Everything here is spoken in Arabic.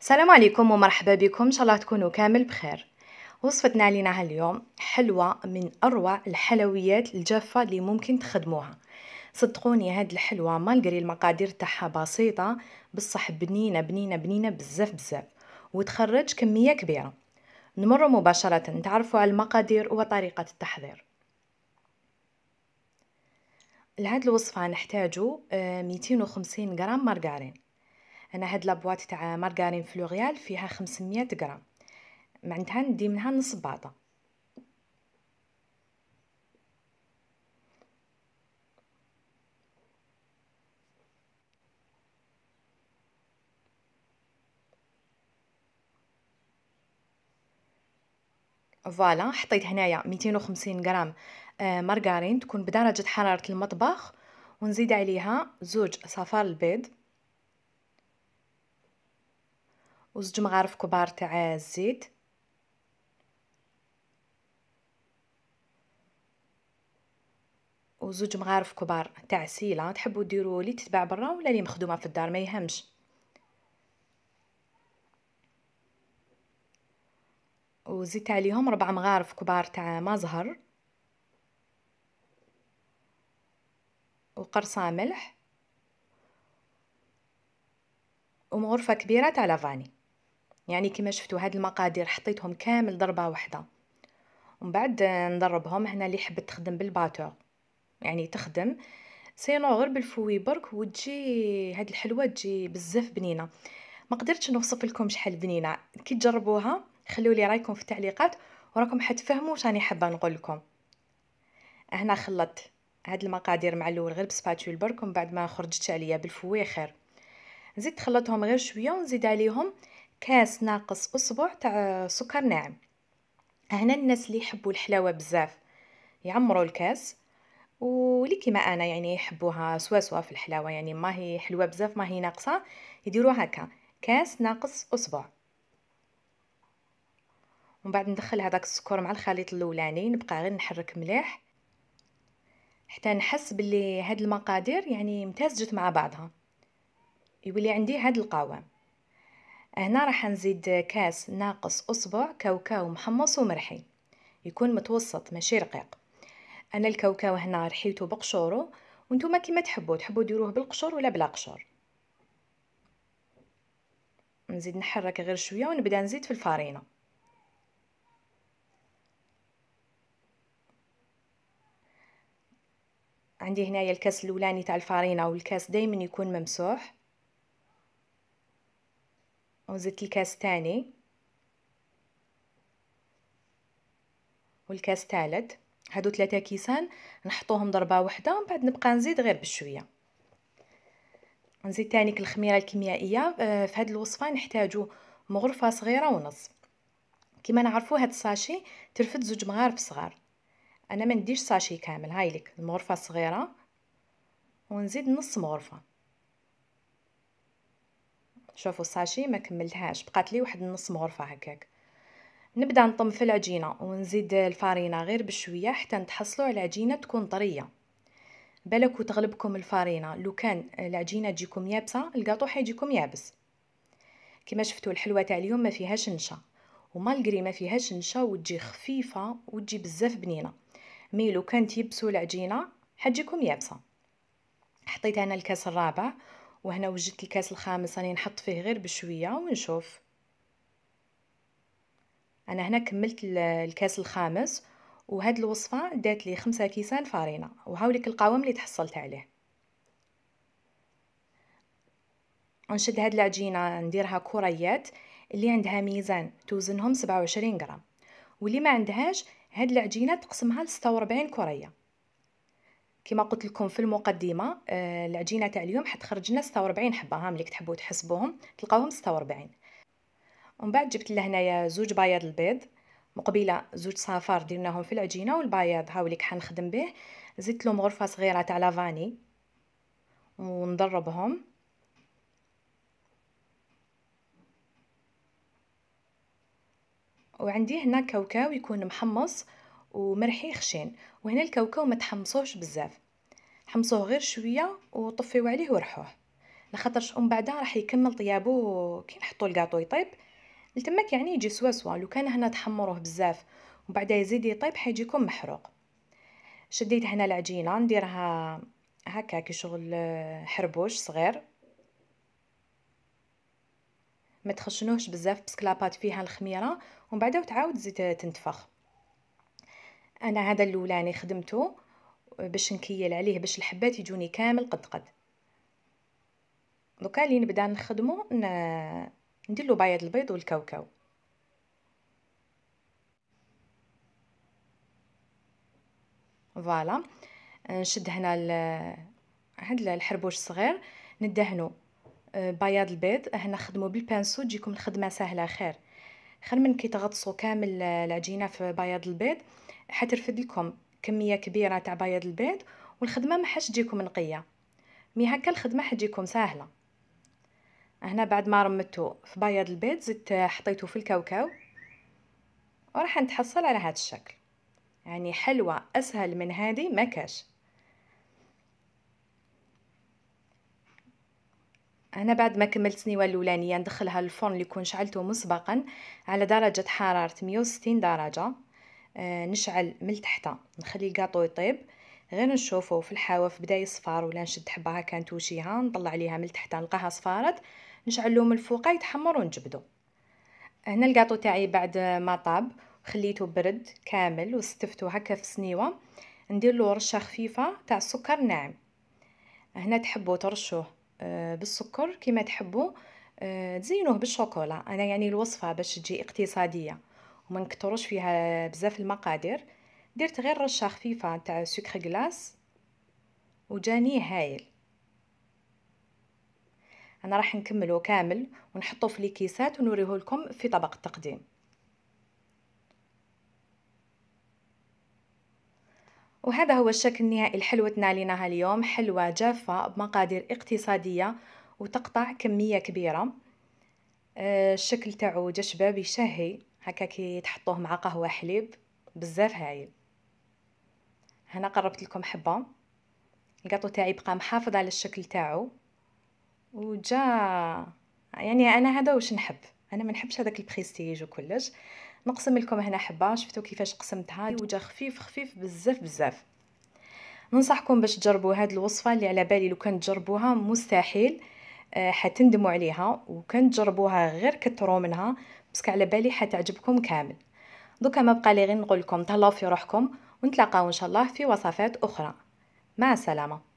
السلام عليكم ومرحبا بكم ان شاء الله تكونوا كامل بخير وصفتنا لينا اليوم حلوة من أروع الحلويات الجافة اللي ممكن تخدموها صدقوني هاد الحلوة مالغري المقادير تاعها بسيطة بصح بنينة بنينة بنينة بزاف بزاف وتخرج كمية كبيرة نمر مباشرة نتعرفوا على المقادير وطريقة التحضير لهاد الوصفة نحتاجو 250 آه، غرام مارغرين انا هاد لابواط تاع مارغارين فلوغيال فيها 500 غرام معناتها ندي منها نص باطه فوالا حطيت هنايا 250 غرام آه، مارغارين تكون بدرجه حراره المطبخ ونزيد عليها زوج صفار البيض وزوج مغارف كبار تاع الزيت وزوج مغارف كبار تاع سيله تحبوا ديروا لي تتباع برا ولا لي مخدومه في الدار ما يهمش وزيت عليهم ربع مغارف كبار تاع مزهر وقرصه ملح ومغرفه كبيره تاع لافاني يعني كما شفتوا هاد المقادير حطيتهم كامل ضربه واحده ومن بعد نضربهم هنا اللي حبت تخدم بالباتور يعني تخدم سينو غير بالفوي برك وتجي هاد الحلوه تجي بزاف بنينه ما قدرتش نوصف لكم شحال بنينه كي تجربوها خلوا لي رايكم في التعليقات وراكم حتفهموا واش راني حابه نقول لكم هنا خلطت هاد المقادير مع الاول غير بسباتول برك ومن بعد ما خرجت عليا بالفوي خير نزيد نخلطهم غير شويه ونزيد عليهم كاس ناقص اصبع تاع سكر ناعم هنا الناس اللي يحبوا الحلاوة بزاف يعمروا الكاس ولي كيما انا يعني يحبوها سوا سوا في الحلاوه يعني ما هي حلوه بزاف ما هي ناقصه يديروا هكا كاس ناقص اصبع ومن بعد ندخل هذاك السكر مع الخليط الاولاني نبقى غير نحرك مليح حتى نحس باللي هاد المقادير يعني امتزجت مع بعضها يولي عندي هاد القوام هنا راح نزيد كاس ناقص أصبع كاوكاو محمص ومرحي يكون متوسط ماشي رقيق أنا الكاوكاو هنا رحيته بقشورو وانتم كيما تحبوا تحبوا ديروه بالقشور ولا بلا قشور نزيد نحرك غير شويه ونبدا نزيد في الفارينه عندي هنايا الكاس الاولاني تاع الفارينه والكاس دائما يكون ممسوح أو زدت الكاس الثاني والكاس الثالث هادو ثلاثة كيسان نحطوهم ضربة واحدة ومن بعد نبقى نزيد غير بشوية نزيد تانيك الخميرة الكيميائية آه، في هاد الوصفة نحتاجو مغرفة صغيرة ونص كما نعرفو هاد الساشي ترفد زوج مغارف صغار انا ما نديش ساشي كامل هاي لك المغرفة صغيرة ونزيد نص مغرفة شوفوا الساشي ما كملتهاش بقات لي واحد النص مغرفه هكاك نبدا نطم في العجينه ونزيد الفارينه غير بشويه حتى نتحصلوا على عجينه تكون طريه بالك وتغلبكم الفارينه لو كان العجينه تجيكم يابسه القاطو حيجيكم يابس كما شفتوا الحلوه تاع اليوم ما فيهاش نشا وما ما فيهاش نشا وتجي خفيفه وتجي بزاف بنينه مي لو كان يبسوا العجينه حتجيكم يابسه حطيت انا الكاس الرابع وهنا وجدت الكاس الخامس راني نحط فيه غير بشويه ونشوف انا هنا كملت الكاس الخامس وهاد الوصفه دات لي خمسة كيسان فارينه وهاوليك القوام اللي تحصلت عليه نشد هاد العجينه نديرها كريات اللي عندها ميزان توزنهم 27 غرام واللي ما عندهاش هاد العجينه تقسمها ل 46 كريه كما قلت لكم في المقدمه آه، العجينه تاع اليوم حتخرج لنا 46 حبه ها ملي تحبوا تحسبوهم تلقاوهم 46 ومن بعد جبت لهنايا زوج بياض البيض مقبله زوج صفار درناهم في العجينه والبياض هاوليك حنخدم به زدت لهم غرفه صغيره تاع لافاني ونضربهم وعندي هنا كاوكاو يكون محمص ومرحي خشين وهنا الكاوكاو ما تحمصوش بزاف حمصوه غير شويه وطفيو عليه ورحوه لخاطرش ام بعدا راح يكمل طيابو كي نحطو الكاطو يطيب لتماك يعني يجي سوا سوا لو كان هنا تحمروه بزاف وبعدا يزيد يطيب حيجيكم محروق شديت هنا العجينه نديرها هكا كي شغل آه، حربوش صغير ما تخشنوهش بزاف باسكو لاباط فيها الخميره ومن بعد تعاود تزيد تنتفخ انا هذا الاولاني خدمته باش نكيل عليه باش الحبات يجوني كامل قد قد دوكا اللي نبدا نخدمه ندير له بياض البيض والكاوكاو فوالا نشد هنا هاد الحربوش الصغير ندهنو آه، بياض البيض هنا خدمو بالبانسو تجيكم الخدمه سهله خير خير من كي تغطسوا كامل العجينه في بياض البيض حترفد لكم كميه كبيره تاع بياض البيض والخدمه ما حش تجيكم نقيه مي هكا الخدمه حتجيكم سهله هنا بعد ما رمتو في بياض البيض زدت حطيته في الكاوكاو وراح نتحصل على هذا الشكل يعني حلوه اسهل من هذه ما كاش هنا بعد ما كملت سنيوه الاولانيه ندخلها للفرن اللي كون شعلته مسبقا على درجه حراره 160 درجه آه نشعل من تحت نخلي الكاطو يطيب غير نشوفه في الحواف بدا يصفر ولا نشد حبه هكا نتوشيها نطلع عليها من تحت نلقاها صفارت نشعلو من الفوق يتحمر ونجبدو هنا الكاطو تاعي بعد ما طاب خليته برد كامل وستفتو هكا في سنيوه ندير له رشه خفيفه تاع السكر ناعم هنا تحبوا ترشوه آه، بالسكر كما تحبوا آه، تزينوه بالشوكولا انا يعني الوصفه باش تجي اقتصاديه وما نكثروش فيها بزاف المقادير درت غير رشه خفيفه تاع سكر غلاس وجاني هايل انا راح نكملو كامل ونحطو في الكيسات ونوريه لكم في طبق التقديم وهذا هو الشكل النهائي لحلوتنا لنهار اليوم حلوة جافة بمقادير اقتصادية وتقطع كمية كبيرة آه، الشكل تاعو جا شباب يشهي هكا كي تحطوه مع قهوة حليب بزاف هايل هنا قربت لكم حبة القاطو تاعي بقى محافظ على الشكل تاعو وجا يعني انا هذا واش نحب انا ما نحبش هذاك البريستيج وكلش نقسم لكم هنا حبه شفتوا كيفاش قسمتها أيوة. وجه خفيف خفيف بزاف بزاف ننصحكم باش تجربوا هذه الوصفه اللي على بالي لو كان تجربوها مستحيل آه، حتندموا عليها وكان تجربوها غير كترو منها بس على بالي حتعجبكم كامل دوكا ما بقى لي غير نقول لكم تهلاو في روحكم ونتلاقاو ان شاء الله في وصفات اخرى مع السلامه